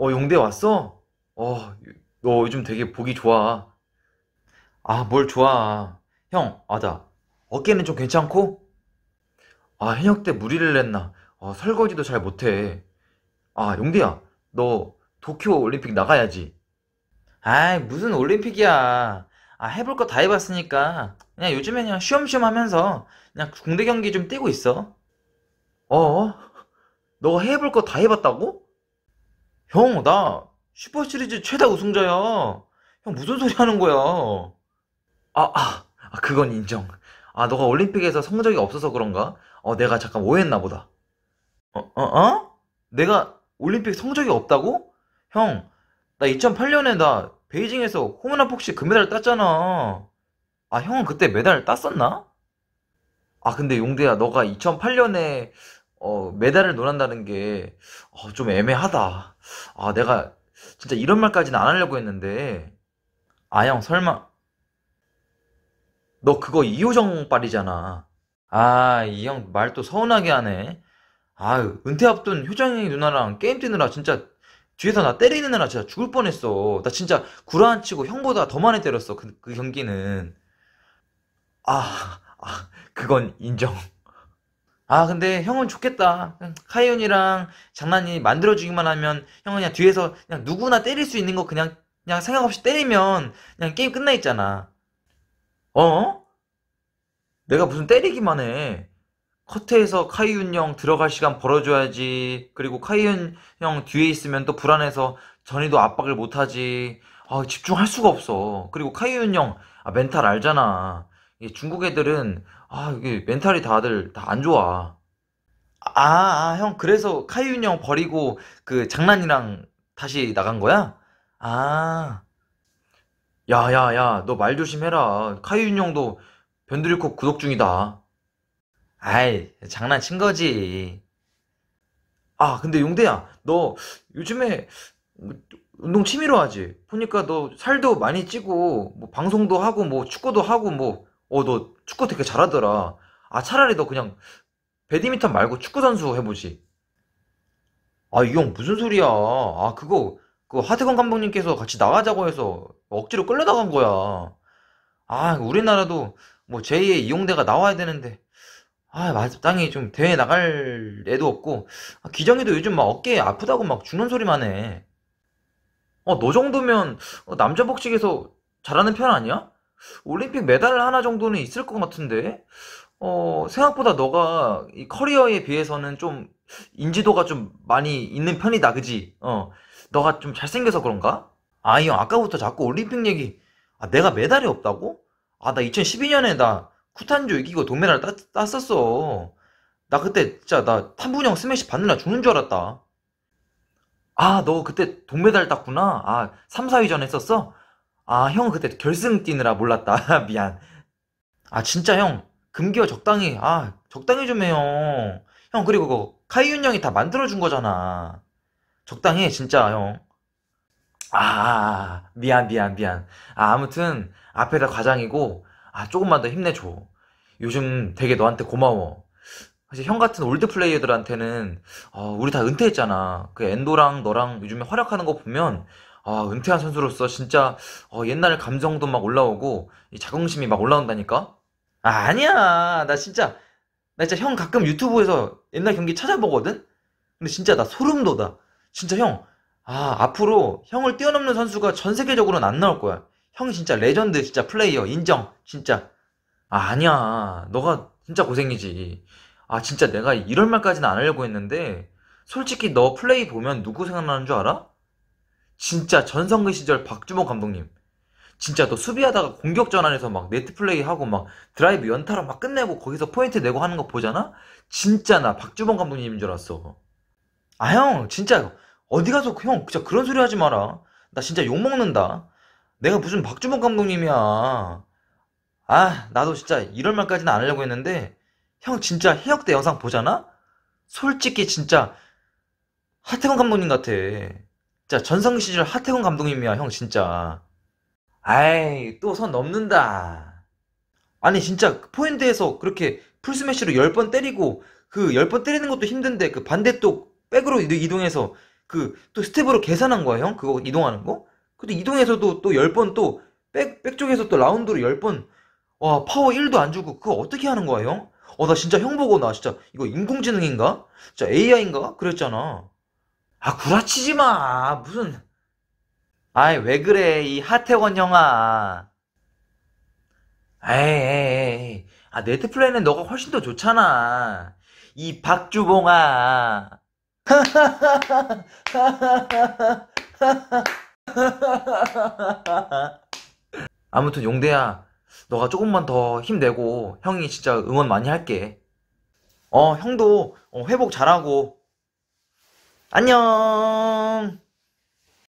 어, 용대 왔어? 어, 너 요즘 되게 보기 좋아. 아, 뭘 좋아. 형, 아, 나 어깨는 좀 괜찮고? 아, 현역 때 무리를 했나. 어, 설거지도 잘 못해. 아, 용대야, 너 도쿄 올림픽 나가야지. 아이, 무슨 올림픽이야. 아, 해볼 거 다 해봤으니까. 그냥 요즘에 그냥 쉬엄쉬엄 하면서 그냥 공대 경기 좀 뛰고 있어. 어? 너가 해볼 거 다 해봤다고? 형, 나 슈퍼 시리즈 최다 우승자야. 형, 무슨 소리 하는 거야? 아, 아, 아, 그건 인정. 아, 너가 올림픽에서 성적이 없어서 그런가? 어, 내가 잠깐 오해했나 보다. 어, 어, 어? 내가 올림픽 성적이 없다고? 형, 나 2008년에 나 베이징에서 호문나 폭시 금메달 땄잖아. 아, 형은 그때 메달 땄었나? 아, 근데 용대야, 너가 2008년에 어, 메달을 논한다는 게, 어, 좀 애매하다. 아, 내가, 진짜 이런 말까지는 안 하려고 했는데, 아 형, 설마, 너 그거 이호정 빨이잖아. 아, 이 형 말 또 서운하게 하네. 아유, 은퇴 앞둔 효정이 누나랑 게임 뛰느라 진짜 뒤에서 나 때리는 애나 진짜 죽을 뻔했어. 나 진짜 구라안 치고 형보다 더 많이 때렸어. 그, 그 경기는. 아, 아, 그건 인정. 아 근데 형은 좋겠다 카이온이랑 장난이 만들어주기만 하면 형은 그냥 뒤에서 그냥 누구나 때릴 수 있는 거 그냥 그냥 생각 없이 때리면 그냥 게임 끝나 있잖아 어? 내가 무슨 때리기만 해 커트에서 카이윤 형 들어갈 시간 벌어줘야지 그리고 카이윤 형 뒤에 있으면 또 불안해서 전이도 압박을 못하지 아 집중할 수가 없어 그리고 카이윤 형 아, 멘탈 알잖아 중국 애들은 아 이게 멘탈이 다들 다 안 좋아. 아, 아, 형, 그래서 카이윤 형 버리고 그 장난이랑 다시 나간 거야? 아. 야, 야, 야, 너 말 조심해라. 카이윤 형도 변두리콕 구독 중이다. 아이, 장난친 거지. 아, 근데 용대야, 너 요즘에 운동 취미로 하지? 보니까 너 살도 많이 찌고, 뭐 방송도 하고, 뭐 축구도 하고, 뭐 어, 너 축구 되게 잘하더라. 아, 차라리 너 그냥 배드민턴 말고 축구선수 해보지. 아, 이 형 무슨 소리야. 아, 그거, 그 하태권 감독님께서 같이 나가자고 해서 억지로 끌려나간 거야. 아, 우리나라도 뭐 제2의 이용대가 나와야 되는데. 아, 마땅히 좀 대회 나갈 애도 없고, 아, 기정이도 요즘 막 어깨 아프다고 막 죽는 소리만 해. 어, 너 정도면 남자 복식에서 잘하는 편 아니야? 올림픽 메달 하나 정도는 있을 것 같은데 어, 생각보다 너가 이 커리어에 비해서는 좀 인지도가 좀 많이 있는 편이다, 그지? 어, 너가 좀 잘생겨서 그런가? 아, 이 형, 아까부터 자꾸 올림픽 얘기, 아, 내가 메달이 없다고? 아, 나 2012년에 나쿠탄주 이기고 동메달 따, 땄었어. 나 그때 진짜 나 탄분형 스매시 받느라 죽는 줄 알았다. 아, 너 그때 동메달 땄구나. 아, 3, 4위전 했었어? 아, 형은 그때 결승 뛰느라 몰랐다. 미안. 아, 진짜 형. 금기어 적당히, 아, 적당히 좀 해요. 형, 그리고 그거, 카이윤 형이 다 만들어준 거잖아. 적당해, 진짜, 형. 아, 미안, 미안, 미안. 아, 아무튼, 앞에다 과장이고, 아, 조금만 더 힘내줘. 요즘 되게 너한테 고마워. 사실 형 같은 올드 플레이어들한테는, 어, 우리 다 은퇴했잖아. 그 엔도랑 너랑 요즘에 활약하는 거 보면, 아, 은퇴한 선수로서 진짜 어, 옛날 감정도 막 올라오고 이 자긍심이 막 올라온다니까? 아, 아니야. 나 진짜 나 진짜 형 가끔 유튜브에서 옛날 경기 찾아보거든? 근데 진짜 나 소름 돋아. 진짜 형, 아, 앞으로 형을 뛰어넘는 선수가 전 세계적으로는 안 나올 거야. 형 진짜 레전드, 진짜 플레이어, 인정, 진짜. 아, 아니야. 너가 진짜 고생이지. 아, 진짜 내가 이런 말까지는 안 하려고 했는데, 솔직히 너 플레이 보면 누구 생각나는 줄 알아? 진짜 전성기 시절 박주범 감독님 진짜 또 수비하다가 공격 전환해서 막 네트 플레이 하고 막 드라이브 연타로 막 끝내고 거기서 포인트 내고 하는 거 보잖아? 진짜 나 박주범 감독님인 줄 알았어. 아, 형, 진짜 어디 가서 형, 진짜 그런 소리 하지 마라. 나 진짜 욕먹는다. 내가 무슨 박주범 감독님이야. 아, 나도 진짜 이럴 말까지는 안 하려고 했는데, 형 진짜 해역대 영상 보잖아? 솔직히 진짜 하태경 감독님 같아. 자, 전성 시절 하태경 감독님이야, 형, 진짜. 아이, 또 선 넘는다. 아니, 진짜, 포핸드에서 그렇게 풀스매시로 10번 때리고, 그 10번 때리는 것도 힘든데, 그 반대 쪽 백으로 이동해서, 그, 또 스텝으로 계산한 거야, 형? 그거 이동하는 거? 근데 이동해서도또 10번 또, 백, 백 쪽에서 또 라운드로 10번, 와, 파워 1도 안 주고, 그거 어떻게 하는 거야, 형? 어, 나 진짜 형 보고, 나 진짜, 이거 인공지능인가? 진짜 AI인가? 그랬잖아. 아 구라치지 마 무슨 아이 왜 그래 이 하태원 형아 에이 아 네트플레이는 너가 훨씬 더 좋잖아 이 박주봉아 아무튼 용대야 너가 조금만 더 힘내고 형이 진짜 응원 많이 할게 어 형도 어, 회복 잘하고 안녕